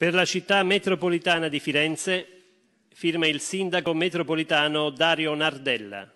Per la città metropolitana di Firenze firma il sindaco metropolitano Dario Nardella.